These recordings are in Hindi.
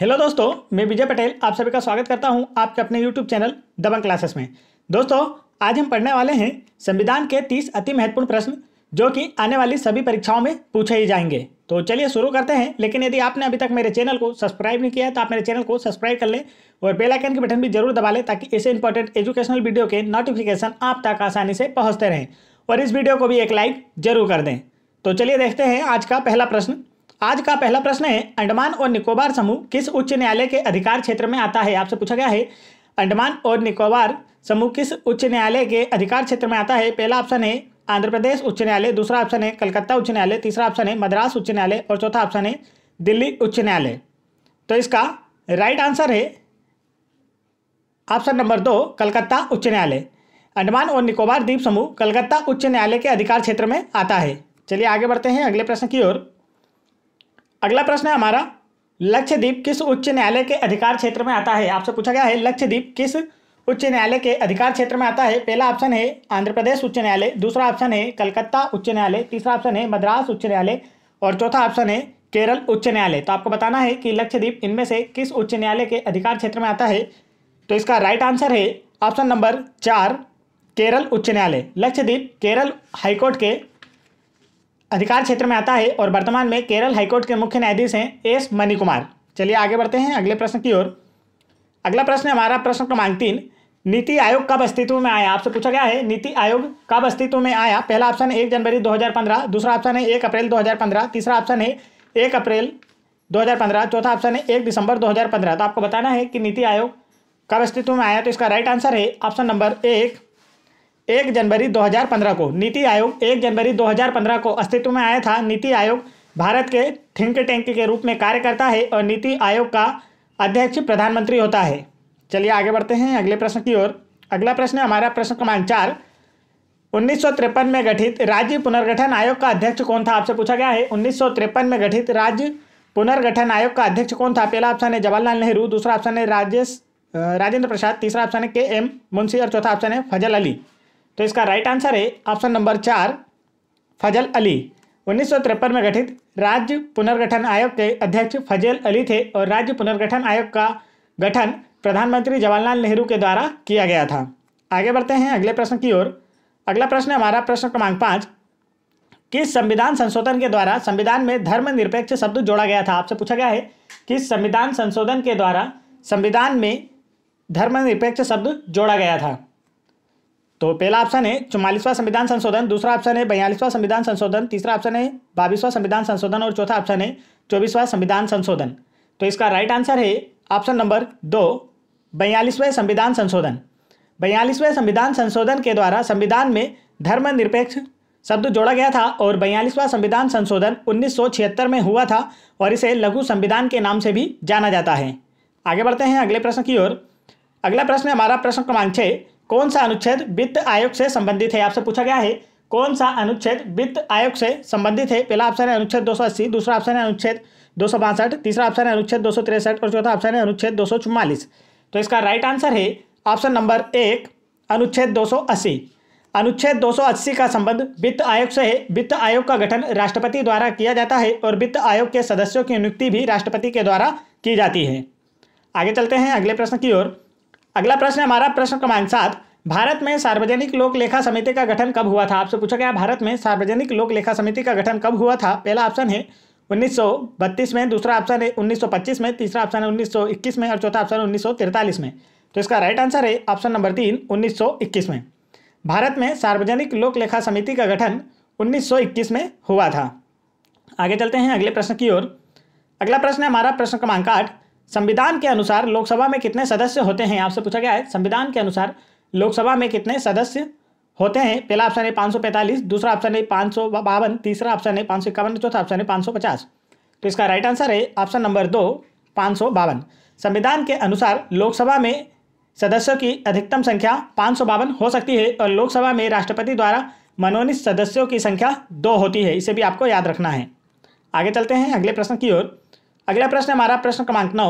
हेलो दोस्तों मैं विजय पटेल आप सभी का स्वागत करता हूं आपके अपने यूट्यूब चैनल दबंग क्लासेस में दोस्तों आज हम पढ़ने वाले हैं संविधान के 30 अति महत्वपूर्ण प्रश्न जो कि आने वाली सभी परीक्षाओं में पूछे ही जाएंगे तो चलिए शुरू करते हैं लेकिन यदि आपने अभी तक मेरे चैनल को सब्सक्राइब नहीं किया है तो आप मेरे चैनल को सब्सक्राइब कर लें और बेलाइकन के बटन भी जरूर दबा लें ताकि ऐसे इंपॉर्टेंट एजुकेशनल वीडियो के नोटिफिकेशन आप तक आसानी से पहुँचते रहें और इस वीडियो को भी एक लाइक जरूर कर दें तो चलिए देखते हैं आज का पहला प्रश्न आज का पहला प्रश्न है अंडमान और निकोबार समूह किस उच्च न्यायालय के अधिकार क्षेत्र में आता है आपसे पूछा गया है अंडमान और निकोबार समूह किस उच्च न्यायालय के अधिकार क्षेत्र में आता है पहला ऑप्शन है आंध्र प्रदेश उच्च न्यायालय दूसरा ऑप्शन है कलकत्ता उच्च न्यायालय तीसरा ऑप्शन है मद्रास उच्च न्यायालय और चौथा ऑप्शन है दिल्ली उच्च न्यायालय तो इसका राइट आंसर है ऑप्शन नंबर दो कलकत्ता उच्च न्यायालय अंडमान और निकोबार द्वीप समूह कलकत्ता उच्च न्यायालय के अधिकार क्षेत्र में आता है चलिए आगे बढ़ते हैं अगले प्रश्न की ओर अगला प्रश्न है हमारा लक्षद्वीप किस उच्च न्यायालय के अधिकार क्षेत्र में आता है आपसे पूछा गया है लक्षद्वीप किस उच्च न्यायालय के अधिकार क्षेत्र में आता है पहला ऑप्शन है आंध्र प्रदेश उच्च न्यायालय दूसरा ऑप्शन है कलकत्ता उच्च न्यायालय तीसरा ऑप्शन है मद्रास उच्च न्यायालय और चौथा ऑप्शन है केरल उच्च न्यायालय तो आपको बताना है कि लक्षद्वीप इनमें से किस उच्च न्यायालय के अधिकार क्षेत्र में आता है तो इसका राइट आंसर है ऑप्शन नंबर चार केरल उच्च न्यायालय लक्षद्वीप केरल हाईकोर्ट के अधिकार क्षेत्र में आता है और वर्तमान में केरल हाईकोर्ट के मुख्य न्यायाधीश हैं एस मनी कुमार चलिए आगे बढ़ते हैं अगले प्रश्न की ओर अगला प्रश्न हमारा प्रश्न क्रमांक तीन नीति आयोग कब अस्तित्व में आया आपसे पूछा गया है नीति आयोग कब अस्तित्व में आया पहला ऑप्शन है एक जनवरी 2015 दूसरा ऑप्शन है एक अप्रैल 2015 तीसरा ऑप्शन है एक अप्रैल 2015 चौथा ऑप्शन है एक दिसंबर 2015 तो आपको बताना है कि नीति आयोग कब अस्तित्व में आया तो इसका राइट आंसर है ऑप्शन नंबर एक एक जनवरी 2015 को नीति आयोग एक जनवरी 2015 को अस्तित्व में आया था नीति आयोग भारत के थिंक टैंक के रूप में कार्य करता है और नीति आयोग का अध्यक्ष प्रधानमंत्री होता है चलिए आगे बढ़ते हैं अगले प्रश्न की ओर अगला प्रश्न हमारा प्रश्न क्रमांक चार उन्नीस में गठित राज्य पुनर्गठन आयोग का अध्यक्ष कौन था आपसे पूछा गया है उन्नीस में गठित राज्य पुनर्गठन आयोग का अध्यक्ष कौन था पहला ऑप्शन है जवाहरलाल नेहरू दूसरा ऑप्शन है राजेश राजेंद्र प्रसाद तीसरा ऑप्शन है के एम मुंशी और चौथा ऑप्शन है फजल अली तो इसका राइट आंसर है ऑप्शन नंबर चार फजल अली उन्नीस में गठित राज्य पुनर्गठन आयोग के अध्यक्ष फजल अली थे और राज्य पुनर्गठन आयोग का गठन प्रधानमंत्री जवाहरलाल नेहरू के द्वारा किया गया था आगे बढ़ते हैं अगले प्रश्न की ओर अगला प्रश्न हमारा प्रश्न क्रमांक पाँच किस संविधान संशोधन के द्वारा संविधान में धर्मनिरपेक्ष शब्द जोड़ा गया था आपसे पूछा गया है किस संविधान संशोधन के द्वारा संविधान में धर्मनिरपेक्ष शब्द जोड़ा गया था तो पहला ऑप्शन है चौवालीसवां संविधान संशोधन दूसरा ऑप्शन है बयालीसवां संविधान संशोधन तीसरा ऑप्शन है बाईसवां संविधान संशोधन और चौथा ऑप्शन है चौबीसवां संविधान संशोधन तो इसका राइट आंसर है ऑप्शन नंबर दो बयालीसवें संविधान संशोधन बयालीसवें संविधान संशोधन के द्वारा संविधान में धर्मनिरपेक्ष शब्द जोड़ा गया था और बयालीसवां संविधान संशोधन 1976 में हुआ था और इसे लघु संविधान के नाम से भी जाना जाता है आगे बढ़ते हैं अगले प्रश्न की ओर अगला प्रश्न हमारा प्रश्न क्रमांक छः कौन सा अनुच्छेद वित्त आयोग से संबंधित है आपसे पूछा गया है कौन सा अनुच्छेद वित्त आयोग से संबंधित है पहला ऑप्शन है अनुच्छेद 280 दूसरा ऑप्शन है अनुच्छेद दो तीसरा ऑप्शन है अनुच्छेद दो और चौथा ऑप्शन है अनुच्छेद दो तो इसका राइट आंसर है ऑप्शन नंबर एक अनुच्छेद दो अनुच्छेद 280 का संबंध वित्त आयोग से है वित्त आयोग का गठन राष्ट्रपति द्वारा किया जाता है और वित्त आयोग के सदस्यों की नियुक्ति भी राष्ट्रपति के द्वारा की जाती है आगे चलते हैं अगले प्रश्न की ओर अगला प्रश्न हमारा प्रश्न क्रमांक सात भारत में सार्वजनिक लोक लेखा समिति का गठन कब हुआ था आपसे पूछा गया भारत में सार्वजनिक लोक लेखा समिति का गठन कब हुआ था पहला ऑप्शन है 1932 में दूसरा ऑप्शन है 1925 में तीसरा ऑप्शन है 1921 में और चौथा ऑप्शन है 1943 में तो इसका राइट आंसर है ऑप्शन नंबर तीन 1921 में भारत में सार्वजनिक लोक लेखा समिति का गठन 1921 में हुआ था आगे चलते हैं अगले प्रश्न की ओर अगला प्रश्न है हमारा प्रश्न क्रमांक आठ संविधान के अनुसार लोकसभा में कितने सदस्य होते हैं आपसे पूछा गया है संविधान के अनुसार लोकसभा में कितने सदस्य होते हैं पहला ऑप्शन है पाँच दूसरा ऑप्शन है पाँच तीसरा ऑप्शन है पाँच चौथा ऑप्शन है पाँच तो इसका राइट आंसर है ऑप्शन नंबर दो पाँच संविधान के अनुसार लोकसभा में सदस्यों की अधिकतम संख्या पाँच हो सकती है और लोकसभा में राष्ट्रपति द्वारा मनोनीत सदस्यों की संख्या दो होती है इसे भी आपको याद रखना है आगे चलते हैं अगले प्रश्न की ओर अगला प्रश्न हमारा प्रश्न क्रमांक नौ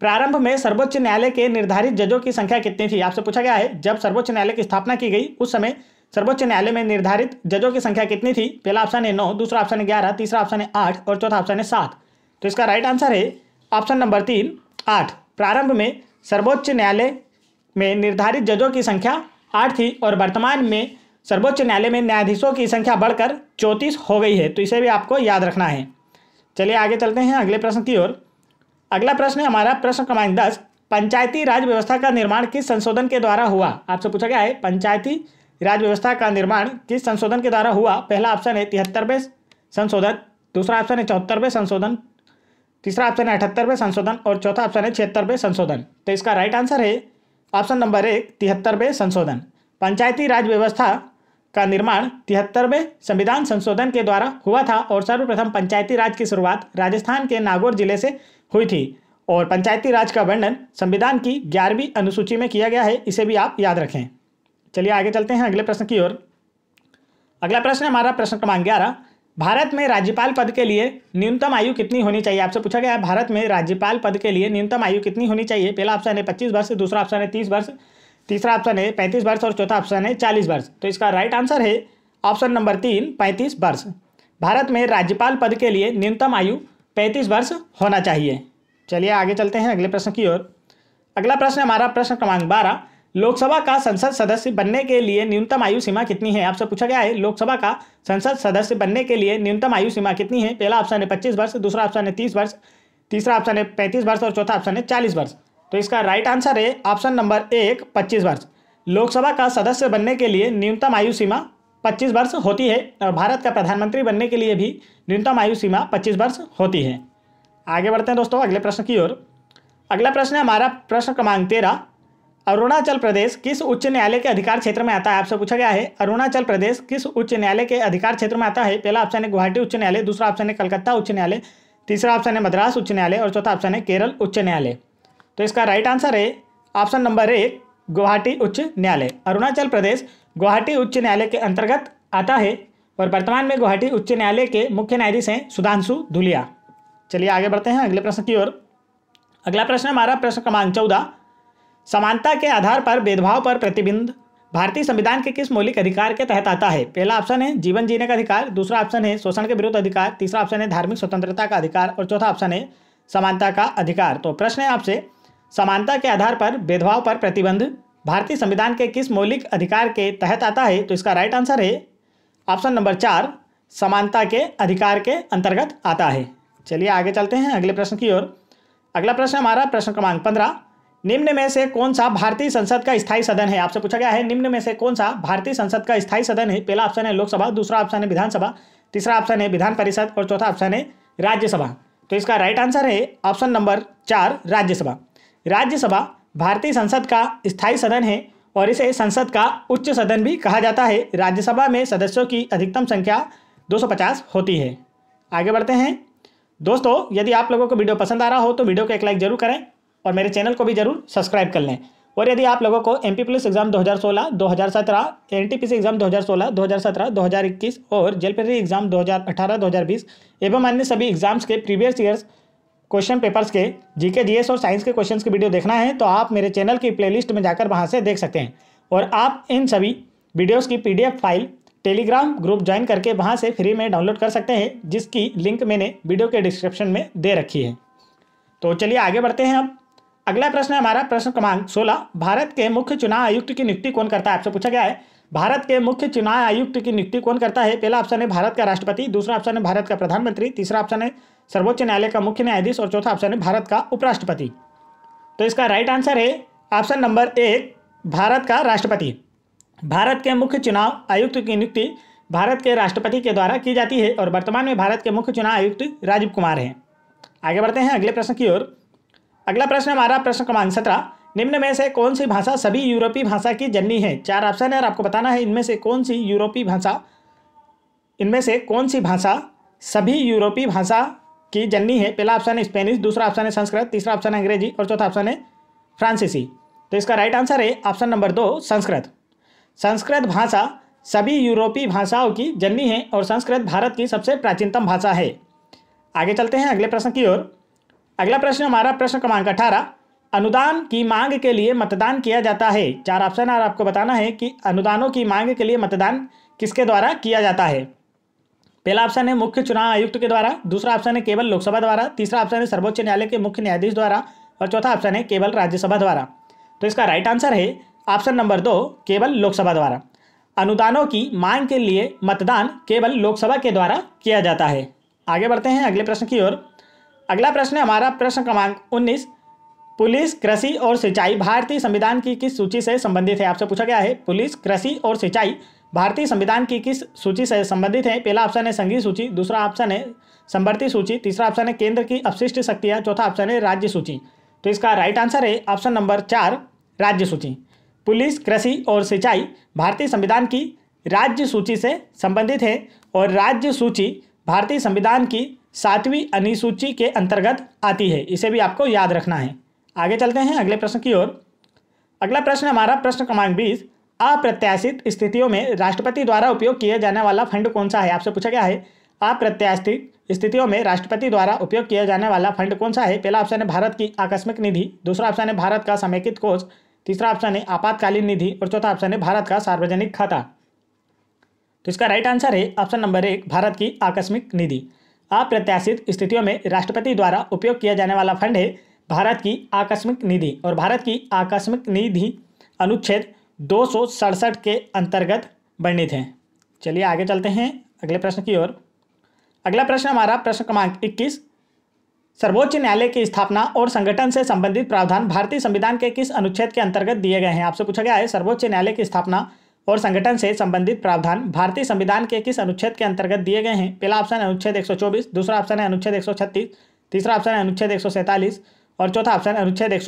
प्रारंभ में सर्वोच्च न्यायालय के निर्धारित जजों की संख्या कितनी थी आपसे पूछा गया है जब सर्वोच्च न्यायालय की स्थापना की गई उस समय सर्वोच्च न्यायालय में निर्धारित जजों की संख्या कितनी थी पहला ऑप्शन है नौ दूसरा ऑप्शन है ग्यारह तीसरा ऑप्शन है आठ और चौथा ऑप्शन है सात तो इसका राइट आंसर है ऑप्शन नंबर तीन आठ प्रारंभ में सर्वोच्च न्यायालय में निर्धारित जजों की संख्या आठ थी और वर्तमान में सर्वोच्च न्यायालय में न्यायाधीशों की संख्या बढ़कर चौंतीस हो गई है तो इसे भी आपको याद रखना है चलिए आगे चलते हैं अगले प्रश्न की ओर अगला प्रश्न है हमारा प्रश्न क्रमांक दस पंचायती राज व्यवस्था का निर्माण किस संशोधन के द्वारा हुआ आपसे पूछा गया है पंचायती राज व्यवस्था का निर्माण किस संशोधन के द्वारा हुआ पहला ऑप्शन है तिहत्तरवें संशोधन दूसरा ऑप्शन है चौहत्तरवें संशोधन तीसरा ऑप्शन है अठहत्तरवें संशोधन और चौथा ऑप्शन है छिहत्तरवें संशोधन तो इसका राइट आंसर है ऑप्शन नंबर एक तिहत्तरवें संशोधन पंचायती राज व्यवस्था का निर्माण तिहत्तरवें संविधान संशोधन के द्वारा हुआ था और सर्वप्रथम पंचायती राज की शुरुआत राजस्थान के नागौर जिले से हुई थी और पंचायती राज का वर्णन संविधान की ग्यारहवीं अनुसूची में किया गया है इसे भी आप याद रखें चलिए आगे चलते हैं अगले प्रश्न की ओर अगला प्रश्न हमारा प्रश्न क्रमांक ग्यारह भारत में राज्यपाल पद के लिए न्यूनतम आयु कितनी होनी चाहिए आपसे पूछा गया है भारत में राज्यपाल पद के लिए न्यूनतम आयु कितनी होनी चाहिए पहला ऑप्शन है पच्चीस वर्ष दूसरा ऑप्शन है तीस वर्ष तीसरा ऑप्शन है पैंतीस वर्ष और चौथा ऑप्शन है चालीस वर्ष तो इसका राइट आंसर है ऑप्शन नंबर तीन पैंतीस वर्ष भारत में राज्यपाल पद के लिए न्यूनतम आयु पैंतीस वर्ष होना चाहिए चलिए आगे चलते हैं अगले प्रश्न की ओर अगला प्रश्न हमारा प्रश्न क्रमांक बारह लोकसभा का संसद सदस्य बनने के लिए न्यूनतम आयु सीमा कितनी है आपसे पूछा गया है लोकसभा का संसद सदस्य बनने के लिए न्यूनतम आयु सीमा कितनी है पहला ऑप्शन है पच्चीस वर्ष दूसरा ऑप्शन है तीस वर्ष तीसरा ऑप्शन है पैंतीस वर्ष और चौथा ऑप्शन है चालीस वर्ष तो इसका राइट आंसर है ऑप्शन नंबर एक पच्चीस वर्ष लोकसभा का सदस्य बनने के लिए न्यूनतम आयु सीमा पच्चीस वर्ष होती है और भारत का प्रधानमंत्री बनने के लिए भी न्यूनतम आयु सीमा पच्चीस वर्ष होती है आगे बढ़ते हैं दोस्तों अगले प्रश्न की ओर अगला प्रश्न है हमारा प्रश्न क्रमांक तेरह अरुणाचल प्रदेश किस उच्च न्यायालय के अधिकार क्षेत्र में आता है आपसे पूछा गया है अरुणाचल प्रदेश किस उच्च न्यायालय के अधिकार क्षेत्र में आता है पहला ऑप्शन है गुवाहाटी उच्च न्यायालय दूसरा ऑप्शन है कलकत्ता उच्च न्यायालय तीसरा ऑप्शन है मद्रास उच्च न्यायालय और चौथा ऑप्शन है केरल उच्च न्यायालय तो इसका राइट आंसर है ऑप्शन नंबर एक गुवाहाटी उच्च न्यायालय अरुणाचल प्रदेश गुवाहाटी उच्च न्यायालय के अंतर्गत आता है और वर्तमान में गुवाहाटी उच्च न्यायालय के मुख्य न्यायाधीश हैं सुधांशु धुलिया चलिए आगे बढ़ते हैं अगले प्रश्न की ओर अगला प्रश्न हमारा प्रश्न क्रमांक चौदह समानता के आधार पर भेदभाव पर प्रतिबिंब भारतीय संविधान के किस मौलिक अधिकार के तहत आता है पहला ऑप्शन है जीवन जीने का अधिकार दूसरा ऑप्शन है शोषण के विरुद्ध अधिकार तीसरा ऑप्शन है धार्मिक स्वतंत्रता का अधिकार और चौथा ऑप्शन है समानता का अधिकार तो प्रश्न है आपसे समानता के आधार पर भेदभाव पर प्रतिबंध भारतीय संविधान के किस मौलिक अधिकार के तहत आता है तो इसका राइट आंसर है ऑप्शन नंबर चार समानता के अधिकार के अंतर्गत आता है चलिए आगे चलते हैं अगले प्रश्न की ओर अगला प्रश्न हमारा प्रश्न क्रमांक पंद्रह निम्न में से कौन सा भारतीय संसद का स्थायी सदन है आपसे पूछा गया है निम्न में से कौन सा भारतीय संसद का स्थायी सदन है पहला ऑप्शन है लोकसभा दूसरा ऑप्शन है विधानसभा तीसरा ऑप्शन है विधान परिषद और चौथा ऑप्शन है राज्यसभा तो इसका राइट आंसर है ऑप्शन नंबर चार राज्यसभा राज्यसभा भारतीय संसद का स्थायी सदन है और इसे संसद का उच्च सदन भी कहा जाता है राज्यसभा में सदस्यों की अधिकतम संख्या 250 होती है आगे बढ़ते हैं दोस्तों यदि आप लोगों को वीडियो पसंद आ रहा हो तो वीडियो को एक लाइक जरूर करें और मेरे चैनल को भी जरूर सब्सक्राइब कर लें और यदि आप लोगों को M P police exam 2016, 2017, NTPC exam 2016, 2017, 2021 और जेल एग्जाम 2018, 2020 एवं अन्य सभी एग्जाम्स के प्रीवियस ईयर्स क्वेश्चन पेपर्स के जीके जीएस और साइंस के क्वेश्चंस की वीडियो देखना है तो आप मेरे चैनल की प्लेलिस्ट में जाकर वहाँ से देख सकते हैं और आप इन सभी वीडियोज़ की PDF file Telegram group join करके वहाँ से फ्री में डाउनलोड कर सकते हैं जिसकी लिंक मैंने वीडियो के डिस्क्रिप्शन में दे रखी है तो चलिए आगे बढ़ते हैं अब अगला प्रश्न है हमारा प्रश्न क्रमांक 16 भारत के मुख्य चुनाव आयुक्त की नियुक्ति कौन करता है आपसे पूछा गया है भारत के मुख्य चुनाव आयुक्त की नियुक्ति कौन करता है पहला ऑप्शन है भारत का राष्ट्रपति दूसरा ऑप्शन है भारत का प्रधानमंत्री तीसरा ऑप्शन है सर्वोच्च न्यायालय का मुख्य न्यायाधीश और चौथा ऑप्शन है भारत का उपराष्ट्रपति तो इसका राइट आंसर है ऑप्शन नंबर एक भारत का राष्ट्रपति भारत के मुख्य चुनाव आयुक्त की नियुक्ति भारत के राष्ट्रपति के द्वारा की जाती है और वर्तमान में भारत के मुख्य चुनाव आयुक्त राजीव कुमार हैं आगे बढ़ते हैं अगले प्रश्न की ओर अगला प्रश्न हमारा प्रश्न क्रमांक सत्रह निम्न में से कौन सी भाषा सभी यूरोपीय भाषा की जननी है चार ऑप्शन है और आपको बताना है इनमें से कौन सी यूरोपीय भाषा इनमें से कौन सी भाषा सभी यूरोपीय भाषा की जननी है पहला ऑप्शन है स्पेनिश दूसरा ऑप्शन है संस्कृत तीसरा ऑप्शन है अंग्रेजी और चौथा ऑप्शन है फ्रांसीसी तो इसका राइट आंसर है ऑप्शन नंबर दो संस्कृत संस्कृत भाषा सभी यूरोपीय भाषाओं की जननी है और संस्कृत भारत की सबसे प्राचीनतम भाषा है आगे चलते हैं अगले प्रश्न की ओर अगला प्रश्न हमारा प्रश्न क्रमांक अठारह अनुदान की मांग के लिए मतदान किया जाता है चार ऑप्शन और आपको बताना है कि अनुदानों की मांग के लिए मतदान किसके द्वारा किया जाता है पहला ऑप्शन है मुख्य चुनाव आयुक्त के द्वारा दूसरा ऑप्शन है केवल लोकसभा द्वारा तीसरा ऑप्शन है सर्वोच्च न्यायालय के मुख्य न्यायाधीश द्वारा और चौथा ऑप्शन है केवल राज्यसभा द्वारा तो इसका राइट आंसर है ऑप्शन नंबर दो केवल लोकसभा द्वारा अनुदानों की मांग के लिए मतदान केवल लोकसभा के द्वारा किया जाता है आगे बढ़ते हैं अगले प्रश्न की ओर अगला प्रश्न है हमारा प्रश्न क्रमांक उन्नीस पुलिस कृषि और सिंचाई भारतीय संविधान की किस सूची से संबंधित है आपसे पूछा गया है पुलिस कृषि और सिंचाई भारतीय संविधान की किस सूची से संबंधित है पहला ऑप्शन है संघीय सूची दूसरा ऑप्शन है संवर्ती सूची तीसरा ऑप्शन है केंद्र की अपशिष्ट शक्तियाँ चौथा ऑप्शन है राज्य सूची तो इसका राइट आंसर है ऑप्शन नंबर चार राज्य सूची पुलिस कृषि और सिंचाई भारतीय संविधान की राज्य सूची से संबंधित है और राज्य सूची भारतीय संविधान की सातवीं अनुसूची के अंतर्गत आती है इसे भी आपको याद रखना है आगे चलते हैं अगले प्रश्न की ओर अगला प्रश्न हमारा प्रश्न क्रमांक बीस अप्रत्याशित स्थितियों में राष्ट्रपति द्वारा उपयोग किया जाने वाला फंड कौन सा है आपसे पूछा गया है अप्रत्याशित स्थितियों में राष्ट्रपति द्वारा उपयोग किया जाने वाला फंड कौन सा है पहला ऑप्शन है भारत की आकस्मिक निधि दूसरा ऑप्शन है भारत का समेकित कोष तीसरा ऑप्शन है आपातकालीन निधि और चौथा ऑप्शन है भारत का सार्वजनिक खाता तो इसका राइट आंसर है ऑप्शन नंबर एक भारत की आकस्मिक निधि अप्रत्याशित स्थितियों में राष्ट्रपति द्वारा उपयोग किया जाने वाला फंड है भारत की आकस्मिक निधि और भारत की आकस्मिक निधि अनुच्छेद दो के अंतर्गत वर्णित हैं चलिए आगे चलते हैं अगले प्रश्न की ओर अगला प्रश्न हमारा प्रश्न क्रमांक इक्कीस सर्वोच्च न्यायालय की स्थापना और संगठन से संबंधित प्रावधान भारतीय संविधान के किस अनुच्छेद के अंतर्गत दिए गए हैं आपसे पूछा गया है सर्वोच्च न्यायालय की स्थापना और संगठन से संबंधित प्रावधान भारतीय संविधान के किस अनुच्छेद के अंतर्गत दिए गए हैं पहला ऑप्शन है अनुच्छेद 124 दूसरा ऑप्शन है अनुच्छेद 136 तीसरा ऑप्शन है अनुच्छेद 147 और चौथा ऑप्शन है अनुच्छेद एक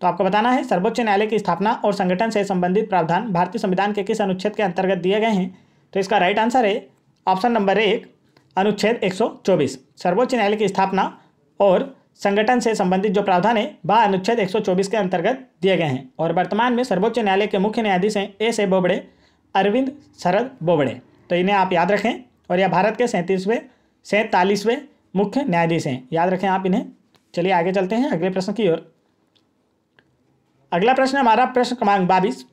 तो आपको बताना है सर्वोच्च न्यायालय की स्थापना और संगठन से संबंधित प्रावधान भारतीय संविधान के किस अनुच्छेद के अंतर्गत दिए गए हैं तो इसका राइट आंसर है ऑप्शन नंबर एक अनुच्छेद 124 सर्वोच्च न्यायालय की स्थापना और संगठन से संबंधित जो प्रावधान है वह अनुच्छेद 124 के अंतर्गत दिए गए हैं और वर्तमान में सर्वोच्च न्यायालय के मुख्य न्यायाधीश हैं एस ए बोबड़े अरविंद शरद बोबड़े तो इन्हें आप याद रखें और यह भारत के सैंतीसवें सैंतालीसवें मुख्य न्यायाधीश हैं याद रखें आप इन्हें चलिए आगे चलते हैं अगले प्रश्न की ओर अगला प्रश्न हमारा प्रश्न क्रमांक बाईस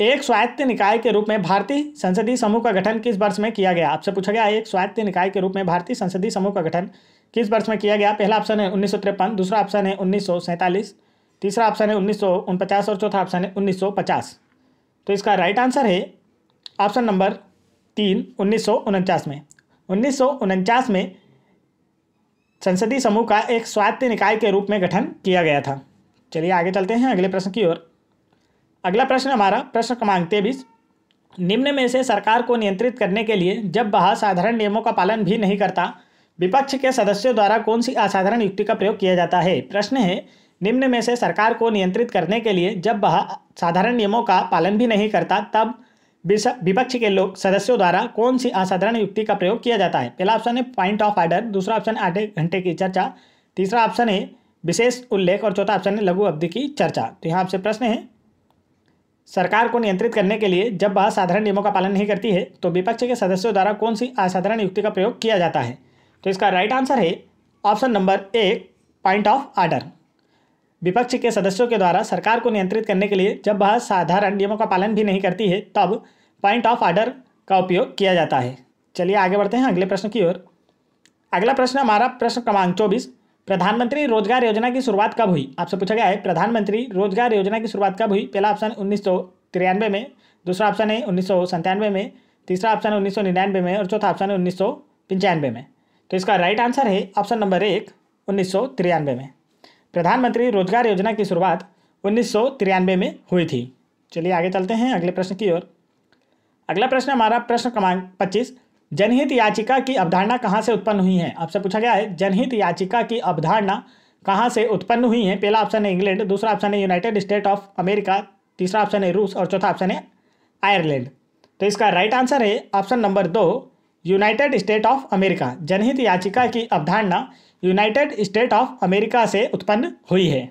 एक स्वायत्त निकाय के रूप में भारतीय संसदीय समूह का गठन किस वर्ष में किया गया आपसे पूछा गया एक स्वायत्त निकाय के रूप में भारतीय संसदीय समूह का गठन किस वर्ष में किया गया पहला ऑप्शन है उन्नीस दूसरा ऑप्शन है उन्नीस तीसरा ऑप्शन है उन्नीस और चौथा ऑप्शन है उन्नीस तो इसका राइट आंसर है ऑप्शन नंबर तीन उन्नीस में उन्नीस में संसदीय समूह का एक स्वायत्त निकाय के रूप में गठन किया गया था चलिए आगे चलते हैं अगले प्रश्न की ओर अगला प्रश्न हमारा प्रश्न क्रमांक तेईस निम्न में से सरकार को नियंत्रित करने के लिए जब वह साधारण नियमों का पालन भी नहीं करता विपक्ष के सदस्यों द्वारा कौन सी असाधारण युक्ति का प्रयोग किया जाता है प्रश्न है निम्न में से सरकार को नियंत्रित करने के लिए जब वह साधारण नियमों का पालन भी नहीं करता तब विपक्ष के लोग सदस्यों द्वारा कौन सी असाधारण युक्ति का प्रयोग किया जाता है पहला ऑप्शन है पॉइंट ऑफ आर्डर दूसरा ऑप्शन आधे घंटे की चर्चा तीसरा ऑप्शन है विशेष उल्लेख और चौथा ऑप्शन है लघु अवधि की चर्चा तो यहाँ आपसे प्रश्न है सरकार को नियंत्रित करने के लिए जब वह साधारण नियमों का पालन नहीं करती है तो विपक्ष के सदस्यों द्वारा कौन सी असाधारण युक्ति का प्रयोग किया जाता है तो इसका राइट आंसर है ऑप्शन नंबर एक पॉइंट ऑफ आर्डर विपक्ष के सदस्यों के द्वारा सरकार को नियंत्रित करने के लिए जब वह साधारण नियमों का पालन भी नहीं करती है तब पॉइंट ऑफ आर्डर का उपयोग किया जाता है चलिए आगे बढ़ते हैं अगले प्रश्न की ओर अगला प्रश्न हमारा प्रश्न क्रमांक चौबीस प्रधानमंत्री रोजगार योजना की शुरुआत कब हुई आपसे पूछा गया है प्रधानमंत्री रोजगार योजना की शुरुआत कब हुई पहला ऑप्शन उन्नीस में दूसरा ऑप्शन है उन्नीस में तीसरा ऑप्शन है उन्नीस में और चौथा ऑप्शन है उन्नीस में तो इसका राइट आंसर है ऑप्शन नंबर एक उन्नीस में प्रधानमंत्री रोजगार योजना की शुरुआत उन्नीस में हुई थी चलिए आगे चलते हैं अगले प्रश्न की ओर अगला प्रश्न हमारा प्रश्न क्रमांक पच्चीस जनहित याचिका की अवधारणा कहाँ से उत्पन्न हुई है आपसे पूछा गया है जनहित याचिका की अवधारणा कहाँ से उत्पन्न हुई है पहला ऑप्शन है इंग्लैंड दूसरा ऑप्शन है यूनाइटेड स्टेट ऑफ अमेरिका तीसरा ऑप्शन है रूस और चौथा ऑप्शन है आयरलैंड तो इसका राइट आंसर है ऑप्शन नंबर दो यूनाइटेड स्टेट ऑफ अमेरिका जनहित याचिका की अवधारणा यूनाइटेड स्टेट ऑफ अमेरिका से उत्पन्न हुई है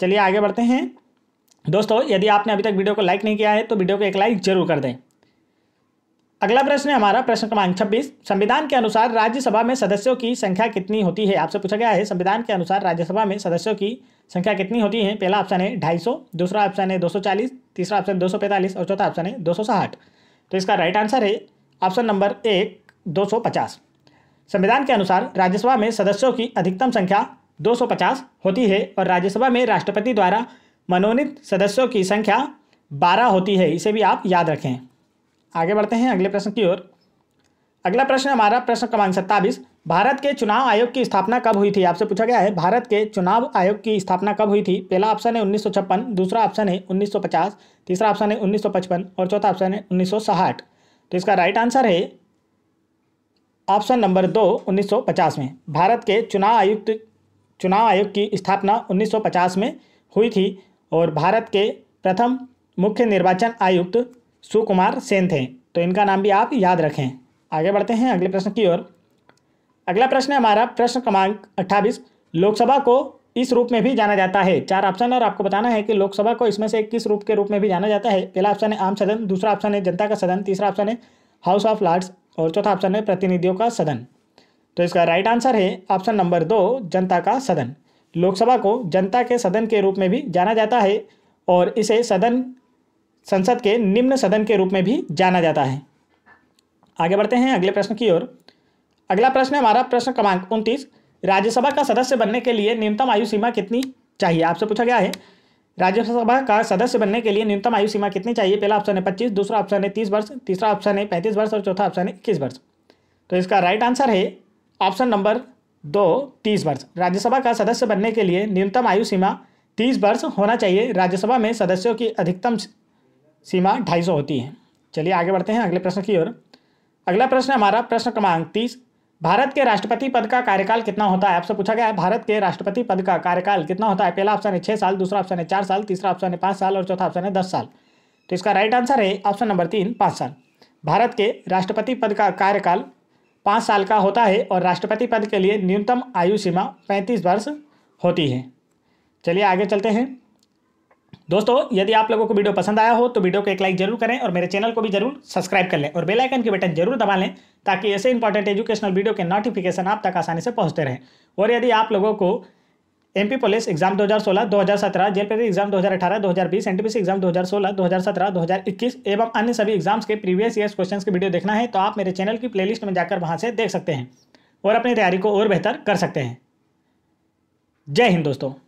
चलिए आगे बढ़ते हैं दोस्तों यदि आपने अभी तक वीडियो को लाइक नहीं किया है तो वीडियो को एक लाइक जरूर कर दें अगला प्रश्न है हमारा प्रश्न क्रमांक छब्बीस संविधान के अनुसार राज्यसभा में सदस्यों की संख्या कितनी होती है आपसे पूछा गया है संविधान के अनुसार राज्यसभा में सदस्यों की संख्या कितनी होती है पहला ऑप्शन है ढाई सौ दूसरा ऑप्शन है दो सौ चालीस तीसरा ऑप्शन दो सौ पैंतालीस और चौथा ऑप्शन है दो सौ साठ तो इसका राइट आंसर है ऑप्शन नंबर एक दो सौ पचास संविधान के अनुसार राज्यसभा में सदस्यों की अधिकतम संख्या दो सौ पचास होती है और राज्यसभा में राष्ट्रपति द्वारा मनोनीत सदस्यों की संख्या बारह होती है इसे भी आप याद रखें आगे बढ़ते हैं अगले प्रश्न की ओर अगला प्रश्न हमारा प्रश्न क्रमांक सत्ताईस भारत के चुनाव आयोग की स्थापना कब हुई थी आपसे पूछा गया है भारत के चुनाव आयोग की स्थापना कब हुई थी पहला ऑप्शन है उन्नीस दूसरा ऑप्शन है उन्नीस तीसरा ऑप्शन है उन्नीस और चौथा ऑप्शन है उन्नीस तो इसका राइट आंसर है ऑप्शन नंबर दो 1950 में भारत के चुनाव आयुक्त चुनाव आयोग की स्थापना 1950 में हुई थी और भारत के प्रथम मुख्य निर्वाचन आयुक्त सुकुमार सेन थे तो इनका नाम भी आप याद रखें आगे बढ़ते हैं अगले प्रश्न की ओर अगला प्रश्न है हमारा प्रश्न क्रमांक अट्ठाईस लोकसभा को इस रूप में भी जाना जाता है चार ऑप्शन और आपको बताना है कि लोकसभा को इसमें से किस रूप के रूप में भी जाना जाता है पहला ऑप्शन है आम सदन दूसरा ऑप्शन है जनता का सदन तीसरा ऑप्शन है हाउस ऑफ लॉर्ड्स और चौथा ऑप्शन है प्रतिनिधियों का सदन तो इसका राइट आंसर है ऑप्शन नंबर दो जनता का सदन लोकसभा को जनता के सदन के रूप में भी जाना जाता है और इसे सदन संसद के निम्न सदन के रूप में भी जाना जाता है आगे बढ़ते हैं अगले प्रश्न की ओर अगला प्रश्न है हमारा प्रश्न क्रमांक उनतीस राज्यसभा का सदस्य बनने के लिए न्यूनतम आयु सीमा कितनी चाहिए आपसे पूछा गया है राज्यसभा का सदस्य बनने के लिए न्यूनतम आयु सीमा कितनी चाहिए पहला ऑप्शन है पच्चीस दूसरा ऑप्शन है तीस वर्ष तीसरा ऑप्शन है पैंतीस वर्ष और चौथा ऑप्शन है इक्कीस वर्ष तो इसका राइट आंसर है ऑप्शन नंबर दो तीस वर्ष राज्यसभा का सदस्य बनने के लिए न्यूनतम आयु सीमा तीस वर्ष होना चाहिए राज्यसभा में सदस्यों की अधिकतम सीमा ढाई सौ होती है चलिए आगे बढ़ते हैं अगले प्रश्न की ओर अगला प्रश्न हमारा प्रश्न क्रमांक तीस भारत के राष्ट्रपति पद का कार्यकाल कितना होता है आपसे पूछा गया है भारत के राष्ट्रपति पद का कार्यकाल कितना होता है पहला ऑप्शन है छः साल दूसरा ऑप्शन है चार साल तीसरा ऑप्शन है पाँच साल और चौथा ऑप्शन है दस साल तो इसका राइट आंसर है ऑप्शन नंबर तीन पाँच साल भारत के राष्ट्रपति पद का कार्यकाल पाँच साल का होता है और राष्ट्रपति पद के लिए न्यूनतम आयु सीमा पैंतीस वर्ष होती है चलिए आगे चलते हैं दोस्तों यदि आप लोगों को वीडियो पसंद आया हो तो वीडियो को एक लाइक जरूर करें और मेरे चैनल को भी जरूर सब्सक्राइब कर लें और बेल आइकन के बटन जरूर दबा लें ताकि ऐसे इंपॉर्टेंट एजुकेशनल वीडियो के नोटिफिकेशन आप तक आसानी से पहुंचते रहें और यदि आप लोगों को एमपी पुलिस एग्जाम 2016, हजार जेल पेटी एग्जाम 2018, 2020, एनटीपीसी एग्जाम दो हजार इक्कीस एवं अन्य सभी एग्जाम्स के प्रीवियस ईयर क्वेश्चन की वीडियो देखना है तो आप मेरे चैनल की प्लेलिस्ट में जाकर वहाँ से देख सकते हैं और अपनी तैयारी को और बेहतर कर सकते हैं जय हिंद दोस्तों